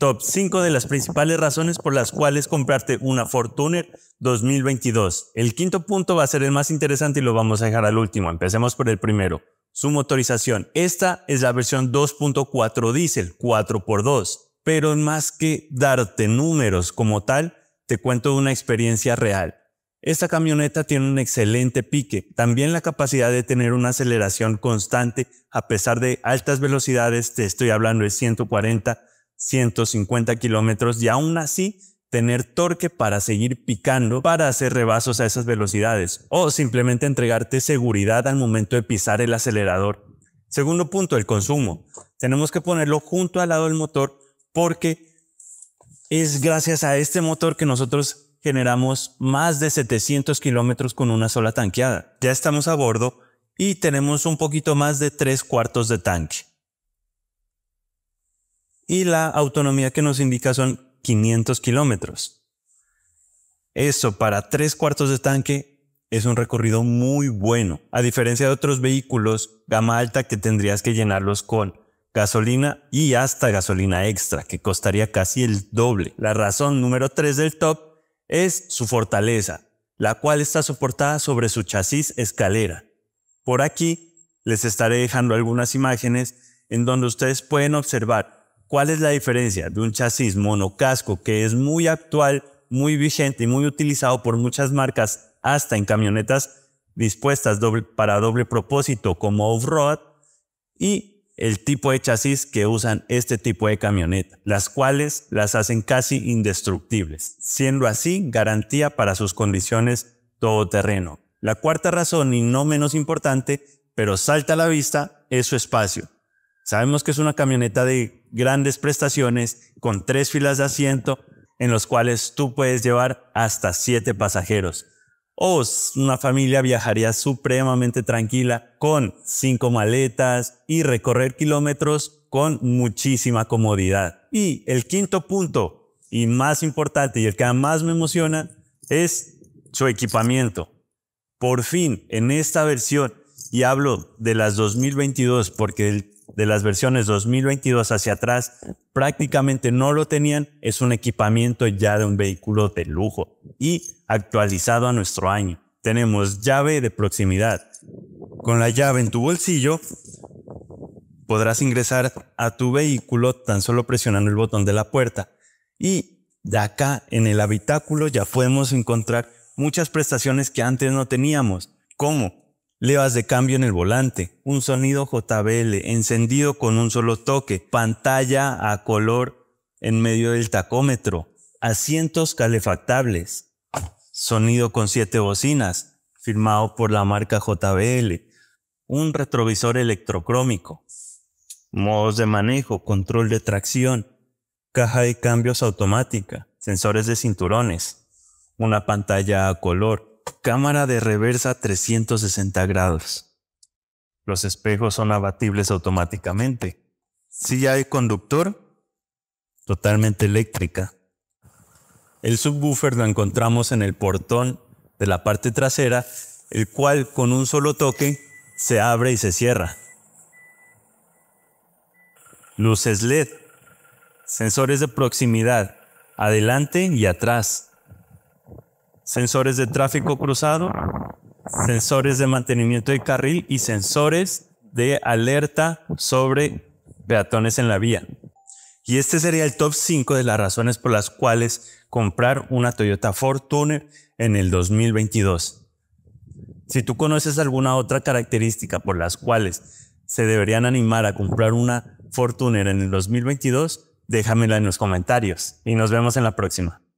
Top 5 de las principales razones por las cuales comprarte una Fortuner 2022. El quinto punto va a ser el más interesante y lo vamos a dejar al último. Empecemos por el primero. Su motorización. Esta es la versión 2.4 diesel, 4x2. Pero más que darte números como tal, te cuento una experiencia real. Esta camioneta tiene un excelente pique, también la capacidad de tener una aceleración constante a pesar de altas velocidades, te estoy hablando de 140 150 kilómetros y aún así tener torque para seguir picando, para hacer rebasos a esas velocidades o simplemente entregarte seguridad al momento de pisar el acelerador. Segundo punto, el consumo. Tenemos que ponerlo junto al lado del motor porque es gracias a este motor que nosotros generamos más de 700 kilómetros con una sola tanqueada. Ya estamos a bordo y tenemos un poquito más de tres cuartos de tanque y la autonomía que nos indica son 500 kilómetros. Eso para tres cuartos de tanque es un recorrido muy bueno, a diferencia de otros vehículos gama alta que tendrías que llenarlos con gasolina y hasta gasolina extra, que costaría casi el doble. La razón número 3 del top es su fortaleza, la cual está soportada sobre su chasis escalera. Por aquí les estaré dejando algunas imágenes en donde ustedes pueden observar ¿Cuál es la diferencia de un chasis monocasco que es muy actual, muy vigente y muy utilizado por muchas marcas, hasta en camionetas dispuestas para doble propósito como off-road, y el tipo de chasis que usan este tipo de camioneta, las cuales las hacen casi indestructibles, siendo así garantía para sus condiciones todoterreno. La cuarta razón, y no menos importante, pero salta a la vista, es su espacio. Sabemos que es una camioneta de grandes prestaciones con tres filas de asiento en los cuales tú puedes llevar hasta siete pasajeros. O una familia viajaría supremamente tranquila con cinco maletas y recorrer kilómetros con muchísima comodidad. Y el quinto punto, y más importante, y el que más me emociona, es su equipamiento. Por fin, en esta versión, y hablo de las 2022 porque el de las versiones 2022 hacia atrás prácticamente no lo tenían, es un equipamiento ya de un vehículo de lujo y actualizado a nuestro año. Tenemos llave de proximidad. Con la llave en tu bolsillo podrás ingresar a tu vehículo tan solo presionando el botón de la puerta. Y de acá en el habitáculo ya podemos encontrar muchas prestaciones que antes no teníamos, como Levas de cambio en el volante, un sonido JBL encendido con un solo toque, pantalla a color en medio del tacómetro, asientos calefactables, sonido con siete bocinas, firmado por la marca JBL, un retrovisor electrocrómico, modos de manejo, control de tracción, caja de cambios automática, sensores de cinturones, una pantalla a color, cámara de reversa 360 grados. Los espejos son abatibles automáticamente. Silla hay conductor, totalmente eléctrica. El subwoofer lo encontramos en el portón de la parte trasera, el cual con un solo toque se abre y se cierra. Luces LED, sensores de proximidad, adelante y atrás, sensores de tráfico cruzado, sensores de mantenimiento de carril y sensores de alerta sobre peatones en la vía. Y este sería el top 5 de las razones por las cuales comprar una Toyota Fortuner en el 2022. Si tú conoces alguna otra característica por las cuales se deberían animar a comprar una Fortuner en el 2022, déjamela en los comentarios y nos vemos en la próxima.